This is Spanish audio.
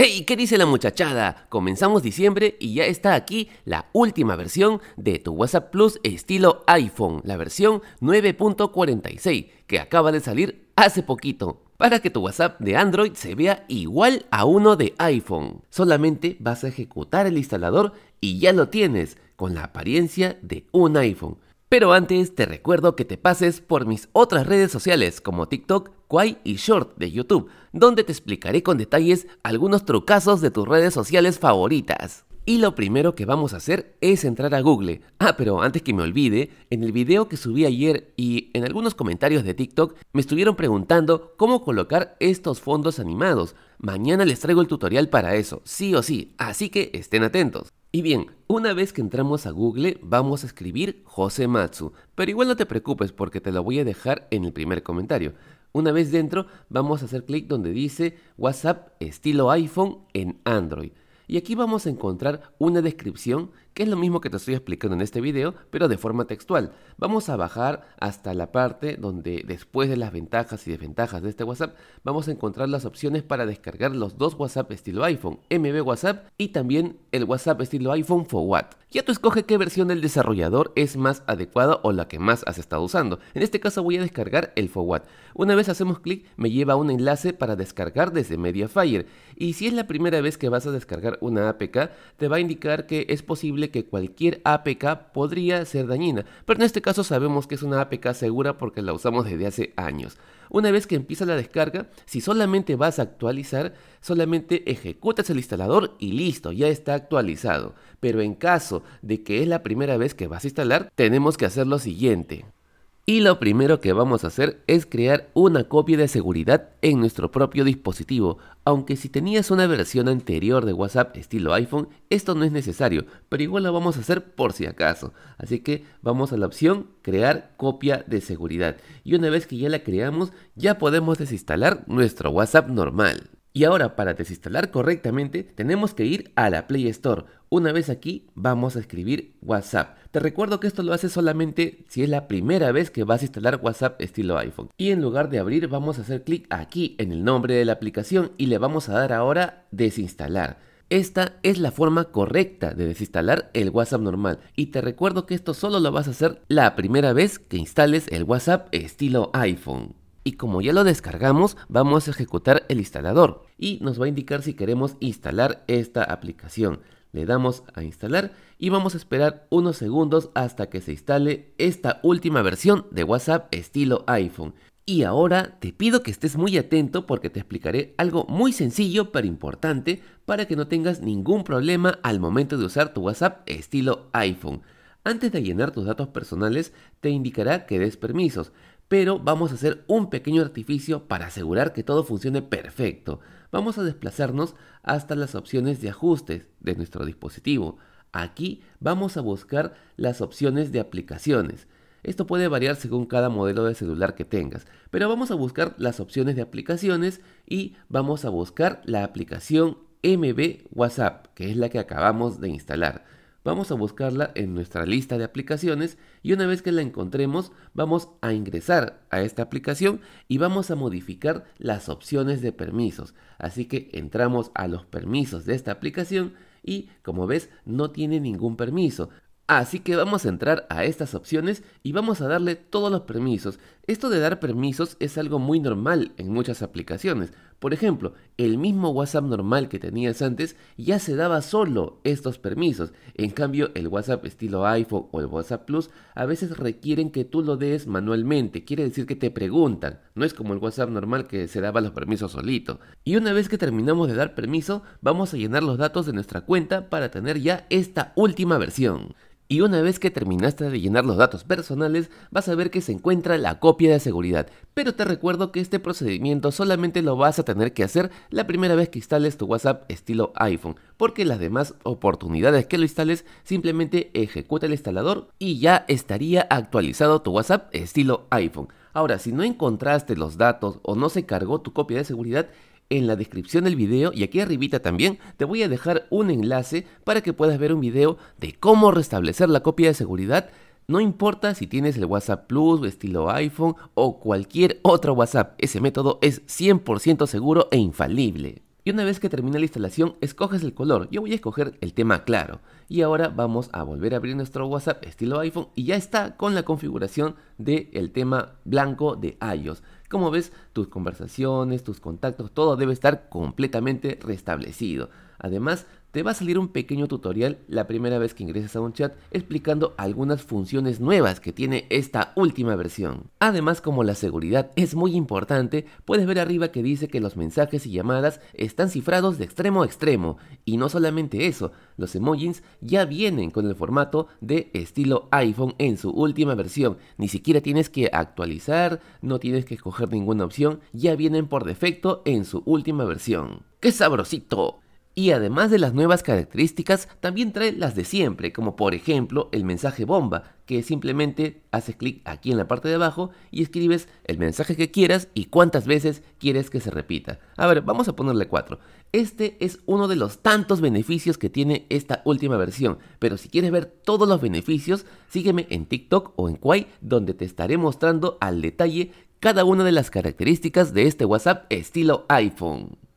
¡Hey! ¿Qué dice la muchachada? Comenzamos diciembre y ya está aquí la última versión de tu WhatsApp Plus estilo iPhone, la versión 9.46, que acaba de salir hace poquito, para que tu WhatsApp de Android se vea igual a uno de iPhone. Solamente vas a ejecutar el instalador y ya lo tienes, con la apariencia de un iPhone. Pero antes te recuerdo que te pases por mis otras redes sociales como TikTok, Quai y Short de YouTube, donde te explicaré con detalles algunos trucazos de tus redes sociales favoritas. Y lo primero que vamos a hacer es entrar a Google. Ah, pero antes que me olvide, en el video que subí ayer y en algunos comentarios de TikTok me estuvieron preguntando cómo colocar estos fondos animados. Mañana les traigo el tutorial para eso, sí o sí, así que estén atentos. Y bien, una vez que entramos a Google vamos a escribir José Matsu, pero igual no te preocupes porque te lo voy a dejar en el primer comentario. Una vez dentro vamos a hacer clic donde dice WhatsApp estilo iPhone en Android. Y aquí vamos a encontrar una descripción que es lo mismo que te estoy explicando en este video, pero de forma textual. Vamos a bajar hasta la parte donde después de las ventajas y desventajas de este WhatsApp, vamos a encontrar las opciones para descargar los dos WhatsApp estilo iPhone, MB WhatsApp y también el WhatsApp estilo iPhone for Ya tú escoge qué versión del desarrollador es más adecuada o la que más has estado usando. En este caso voy a descargar el for Una vez hacemos clic, me lleva un enlace para descargar desde Mediafire. Y si es la primera vez que vas a descargar una APK, te va a indicar que es posible que cualquier APK podría ser dañina, pero en este caso sabemos que es una APK segura porque la usamos desde hace años. Una vez que empieza la descarga, si solamente vas a actualizar, solamente ejecutas el instalador y listo, ya está actualizado. Pero en caso de que es la primera vez que vas a instalar, tenemos que hacer lo siguiente. Y lo primero que vamos a hacer es crear una copia de seguridad en nuestro propio dispositivo, aunque si tenías una versión anterior de WhatsApp estilo iPhone, esto no es necesario, pero igual lo vamos a hacer por si acaso. Así que vamos a la opción crear copia de seguridad y una vez que ya la creamos ya podemos desinstalar nuestro WhatsApp normal. Y ahora para desinstalar correctamente tenemos que ir a la Play Store. Una vez aquí vamos a escribir WhatsApp. Te recuerdo que esto lo haces solamente si es la primera vez que vas a instalar WhatsApp estilo iPhone. Y en lugar de abrir vamos a hacer clic aquí en el nombre de la aplicación y le vamos a dar ahora desinstalar. Esta es la forma correcta de desinstalar el WhatsApp normal y te recuerdo que esto solo lo vas a hacer la primera vez que instales el WhatsApp estilo iPhone. Y como ya lo descargamos, vamos a ejecutar el instalador y nos va a indicar si queremos instalar esta aplicación. Le damos a instalar y vamos a esperar unos segundos hasta que se instale esta última versión de WhatsApp estilo iPhone. Y ahora te pido que estés muy atento porque te explicaré algo muy sencillo pero importante para que no tengas ningún problema al momento de usar tu WhatsApp estilo iPhone. Antes de llenar tus datos personales te indicará que des permisos, pero vamos a hacer un pequeño artificio para asegurar que todo funcione perfecto vamos a desplazarnos hasta las opciones de ajustes de nuestro dispositivo. Aquí vamos a buscar las opciones de aplicaciones. Esto puede variar según cada modelo de celular que tengas, pero vamos a buscar las opciones de aplicaciones y vamos a buscar la aplicación MB WhatsApp, que es la que acabamos de instalar. Vamos a buscarla en nuestra lista de aplicaciones y una vez que la encontremos vamos a ingresar a esta aplicación y vamos a modificar las opciones de permisos. Así que entramos a los permisos de esta aplicación y como ves no tiene ningún permiso. Así que vamos a entrar a estas opciones y vamos a darle todos los permisos. Esto de dar permisos es algo muy normal en muchas aplicaciones. Por ejemplo, el mismo WhatsApp normal que tenías antes ya se daba solo estos permisos. En cambio, el WhatsApp estilo iPhone o el WhatsApp Plus a veces requieren que tú lo des manualmente. Quiere decir que te preguntan. No es como el WhatsApp normal que se daba los permisos solito. Y una vez que terminamos de dar permiso, vamos a llenar los datos de nuestra cuenta para tener ya esta última versión. Y una vez que terminaste de llenar los datos personales, vas a ver que se encuentra la copia de seguridad. Pero te recuerdo que este procedimiento solamente lo vas a tener que hacer la primera vez que instales tu WhatsApp estilo iPhone, porque las demás oportunidades que lo instales simplemente ejecuta el instalador y ya estaría actualizado tu WhatsApp estilo iPhone. Ahora, si no encontraste los datos o no se cargó tu copia de seguridad, en la descripción del video y aquí arribita también te voy a dejar un enlace para que puedas ver un video de cómo restablecer la copia de seguridad no importa si tienes el WhatsApp Plus, estilo iPhone o cualquier otro WhatsApp, ese método es 100% seguro e infalible. Y una vez que termina la instalación, escoges el color. Yo voy a escoger el tema claro. Y ahora vamos a volver a abrir nuestro WhatsApp estilo iPhone y ya está con la configuración del tema blanco de iOS. Como ves, tus conversaciones, tus contactos, todo debe estar completamente restablecido. Además, te va a salir un pequeño tutorial la primera vez que ingreses a un chat explicando algunas funciones nuevas que tiene esta última versión. Además, como la seguridad es muy importante, puedes ver arriba que dice que los mensajes y llamadas están cifrados de extremo a extremo. Y no solamente eso, los emojis ya vienen con el formato de estilo iPhone en su última versión. Ni siquiera tienes que actualizar, no tienes que escoger ninguna opción, ya vienen por defecto en su última versión. ¡Qué sabrosito! Y además de las nuevas características, también trae las de siempre, como por ejemplo el mensaje bomba, que simplemente haces clic aquí en la parte de abajo y escribes el mensaje que quieras y cuántas veces quieres que se repita. A ver, vamos a ponerle 4. Este es uno de los tantos beneficios que tiene esta última versión, pero si quieres ver todos los beneficios, sígueme en TikTok o en Kwai, donde te estaré mostrando al detalle cada una de las características de este WhatsApp estilo iPhone.